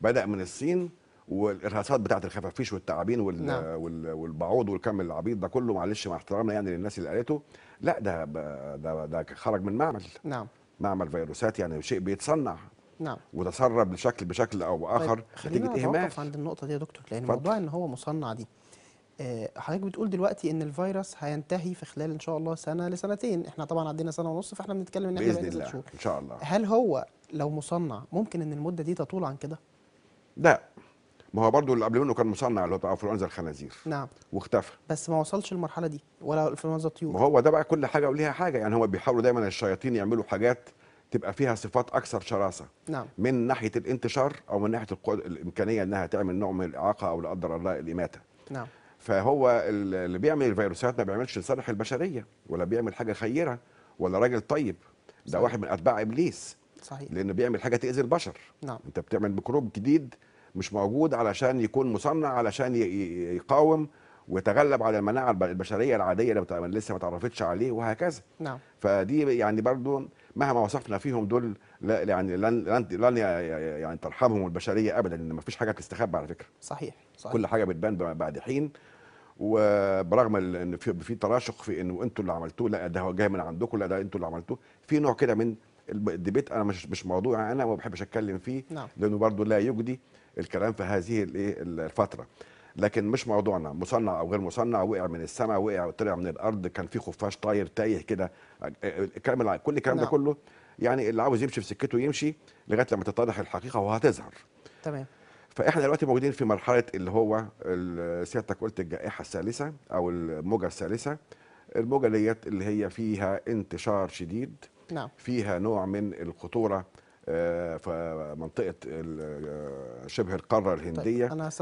بدا من الصين والارهاصات بتاعت الخفافيش والتعابين وال نعم. وال والبعوض والكم العبيط ده كله معلش مع احترامنا يعني للناس اللي قالته لا ده ده ده خرج من معمل نعم معمل فيروسات يعني شيء بيتصنع نعم وتسرب بشكل بشكل او باخر طيب، نتيجه طيب اهمال خلينا عند النقطه دي يا دكتور لان فضل. موضوع ان هو مصنع دي آه، حضرتك بتقول دلوقتي ان الفيروس هينتهي في خلال ان شاء الله سنه لسنتين احنا طبعا عدينا سنه ونص فاحنا بنتكلم ان احنا باذن الله ان شاء الله هل هو لو مصنع ممكن ان المده دي تطول عن كده لا ما هو برضه اللي قبل منه كان مصنع اللي هو بتاع انفلونزا الخنازير نعم واختفى بس ما وصلش للمرحله دي ولا انفلونزا الطيور ما هو ده بقى كل حاجه وليها حاجه يعني هو بيحاولوا دايما الشياطين يعملوا حاجات تبقى فيها صفات اكثر شراسه نعم. من ناحيه الانتشار او من ناحيه الامكانيه انها تعمل نوع من الاعاقه او لا قدر الله الاماته نعم فهو اللي بيعمل الفيروسات ما بيعملش لصالح البشريه ولا بيعمل حاجه خيره ولا راجل طيب ده واحد من اتباع ابليس صحيح لانه بيعمل حاجه تاذي البشر نعم انت بتعمل ميكروب جديد مش موجود علشان يكون مصنع علشان يقاوم ويتغلب على المناعه البشريه العاديه اللي لسه ما تعرفتش عليه وهكذا نعم فدي يعني برضو مهما وصفنا فيهم دول لا يعني لن لن لن يعني ترحمهم البشريه ابدا ان ما فيش حاجه بتستخبى على فكره صحيح, صحيح. كل حاجه بتبان بعد حين وبرغم ان في في تراشق في انه انتوا اللي عملتوه لا ده جاي من عندكم لا ده انتوا اللي عملتوه في نوع كده من الديبيت انا مش مش موضوعي يعني انا وما بحبش اتكلم فيه نعم. لانه برضه لا يجدي الكلام في هذه الفتره لكن مش موضوعنا مصنع او غير مصنع وقع من السماء وقع طلع من الارض كان في خفاش طاير تايه كده الكلام كل الكلام نعم. ده كله يعني اللي عاوز يمشي في سكته يمشي لغايه لما تتضح الحقيقه وهتظهر تمام فاحنا دلوقتي موجودين في مرحله اللي هو سيادتك قلت الجائحه الثالثه او الموجه الثالثه الموجه ديت اللي هي فيها انتشار شديد نعم. فيها نوع من الخطورة آه، في منطقة آه، شبه القارة طيب، الهندية طيب. أنا